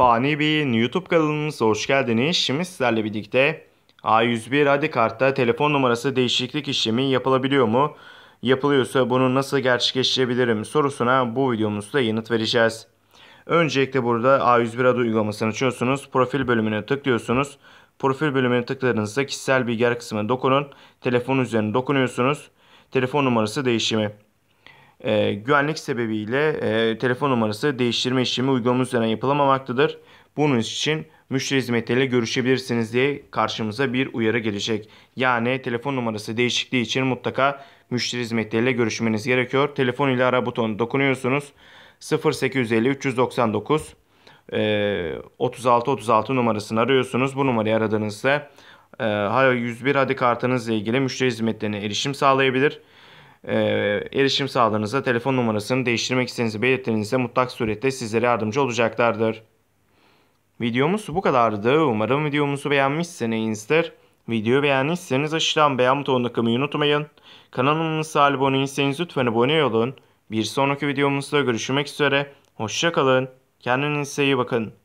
Fani Bey'in YouTube kanalımıza hoş geldiniz. Şimdi sizlerle birlikte A101 adı kartta telefon numarası değişiklik işlemi yapılabiliyor mu? Yapılıyorsa bunu nasıl gerçekleştirebilirim sorusuna bu videomuzda yanıt vereceğiz. Öncelikle burada A101 adı uygulamasını açıyorsunuz. Profil bölümüne tıklıyorsunuz. Profil bölümüne tıkladığınızda kişisel bilgiler kısmına dokunun. Telefon üzerine dokunuyorsunuz. Telefon numarası değişimi e, güvenlik sebebiyle e, telefon numarası değiştirme işlemi uygulamamız üzerinden yapılamamaktadır. Bunun için müşteri hizmetleriyle görüşebilirsiniz diye karşımıza bir uyarı gelecek. Yani telefon numarası değişikliği için mutlaka müşteri hizmetleriyle görüşmeniz gerekiyor. Telefon ile ara butonu dokunuyorsunuz. 0850 399 36 36 numarasını arıyorsunuz. Bu numarayı aradığınızda e, Hayo 101 adı kartınızla ilgili müşteri hizmetlerine erişim sağlayabilir e, erişim sağladığınızda telefon numarasını değiştirmek istediğinizi belirttiğinizde mutlak surette sizlere yardımcı olacaklardır. Videomuz bu kadardı. Umarım videomuzu beğenmişsinizdir. Videoyu beğendiyseniz aşağıdan beğen butonuna kılmayı unutmayın. Kanalımıza abone değilseniz lütfen abone olun. Bir sonraki videomuzda görüşmek üzere. Hoşçakalın. Kendinize iyi bakın.